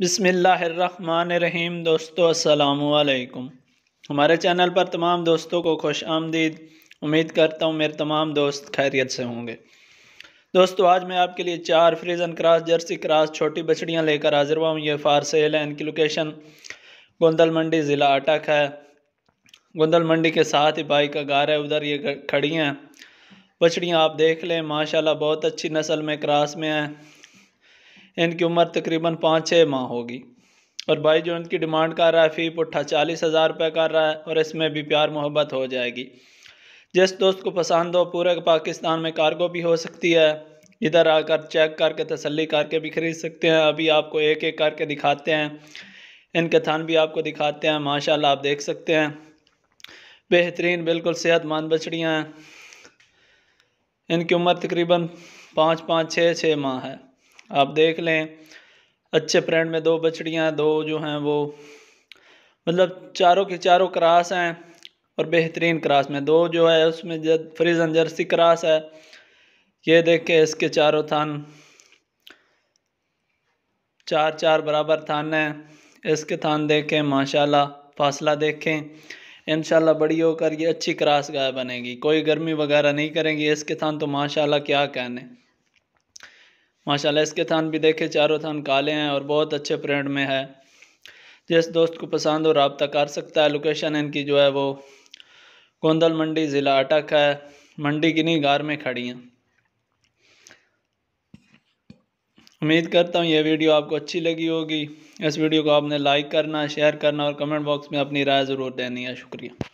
बिसमीम दोस्तों असलकुम हमारे चैनल पर तमाम दोस्तों को खुश आमदीद उम्मीद करता हूँ मेरे तमाम दोस्त खैरियत से होंगे दोस्तों आज मैं आपके लिए चार फ्रीजन क्रास जर्सी क्रास छोटी बछड़ियाँ लेकर हाजिर हुआ हूँ ये फार सेल है इनकी लोकेशन गोंदल मंडी ज़िला अटक है गोंदल मंडी के साथ ही बाई का गार है उधर ये खड़ी हैं बछड़ियाँ आप देख लें माशाल्लाह बहुत अच्छी नस्ल में क्रास में हैं इनकी उम्र तकरीबन पाँच छः माह होगी और भाई जो इनकी डिमांड कर रहा है फ़ी पुट्ठा चालीस हज़ार रुपये कर रहा है और इसमें भी प्यार मोहब्बत हो जाएगी जिस दोस्त को पसंद हो पूरे पाकिस्तान में कार्गो भी हो सकती है इधर आकर चेक करके तसल्ली करके भी ख़रीद सकते हैं अभी आपको एक एक करके दिखाते हैं इनके थान भी आपको दिखाते हैं माशाल्लाह आप देख सकते हैं बेहतरीन बिल्कुल सेहतमंद बछड़ियाँ हैं इनकी उम्र तकरीबन पाँच पाँच छः छः माह है आप देख लें अच्छे प्रिंट में दो बछड़ियाँ दो जो हैं वो मतलब चारों के चारों क्रास हैं और बेहतरीन क्रास में दो जो है उसमें जब फ्रीजन जर्सी क्रास है ये देख के इसके चारों थान चार चार बराबर थान हैं इसके थान देखें माशाल्लाह फासला देखें इन बड़ी होकर ये अच्छी क्रास गाय बनेगी कोई गर्मी वगैरह नहीं करेंगी इसके थान तो माशाल्लाह क्या कहने माशाल्लाह इसके थान भी देखे चारों थान काले हैं और बहुत अच्छे प्रिंट में है जिस दोस्त को पसंद हो रबता कर सकता है लोकेशन इनकी जो है वो गोंदल मंडी ज़िला अटक है मंडी की नहीं गार में खड़ी हैं उम्मीद करता हूँ ये वीडियो आपको अच्छी लगी होगी इस वीडियो को आपने लाइक करना शेयर करना और कमेंट बॉक्स में अपनी राय ज़रूर देनी है शुक्रिया